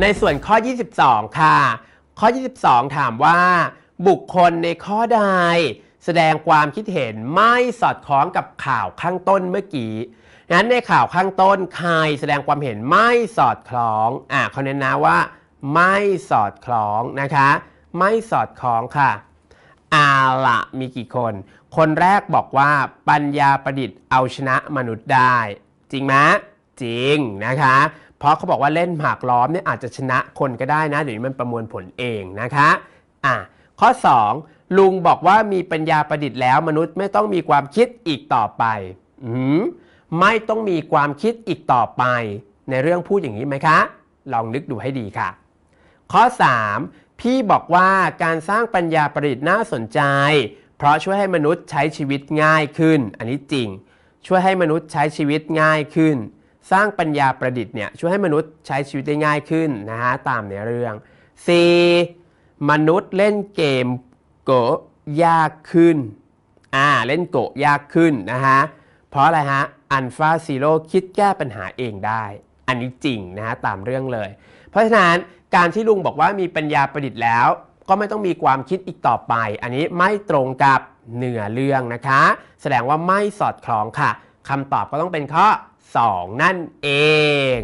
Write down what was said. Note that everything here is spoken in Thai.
ในส่วนข้อ 22 ค่ะ ข้อ 22 ถามว่า บุคคลในข้อใดแสดงความคิดเห็นไม่สอดคล้องกับข่าวข้างต้นเมื่อกี้งั้นในข่าวข้างต้นใครแสดงความเห็นไม่สอดคล้อง อ่าเขาเน้นนะว่า ไม่สอดคล้องนะคะ ไม่สอดคล้องค่ะอาละมีกี่คน คนแรกบอกว่าปัญญาประดิษฐ์เอาชนะมนุษย์ได้ จริงไหม จริงนะคะเพราะเขาบอกว่าเล่นหมากล้อมเนี่ยอาจจะชนะคนก็ได้นะเดี๋ยวนี้มันประมวลผลเองนะคะอ่ะข้อ2ลุงบอกว่ามีปัญญาประดิษฐ์แล้ว มนุษย์ไม่ต้องมีความคิดอีกต่อไปอืมไม่ต้องมีความคิดอีกต่อไป ในเรื่องพูดอย่างนี้ไหมคะ ลองนึกดูให้ดีค่ะ ข้อ3พี่บอกว่าการสร้างปัญญาประดิษฐ์น่าสนใจ เพราะช่วยให้มนุษย์ใช้ชีวิตง่ายขึ้น อันนี้จริงช่วยให้มนุษย์ใช้ชีวิตง่ายขึ้นสร้างปัญญาประดิษฐ์เนี่ยช่วยให้มนุษย์ใช้ชีวิตได้ง่ายขึ้นนะฮะตามในเรื่อง 4. มนุษย์เล่นเกม โกะยากขึ้นอ่าเล่นโกะยากขึ้นนะฮะเพราะอะไรฮะอันฟาซีโร่คิดแก้ปัญหาเองได้ อันนี้จริงนะฮะตามเรื่องเลย เพราะฉะนั้นการที่ลุงบอกว่ามีปัญญาประดิษฐ์แล้ว ก็ไม่ต้องมีความคิดอีกต่อไป อันนี้ไม่ตรงกับเหนือเรื่องนะคะแสดงว่าไม่สอดคล้องค่ะคำตอบก็ต้องเป็นข้อ 2 นั่นเอง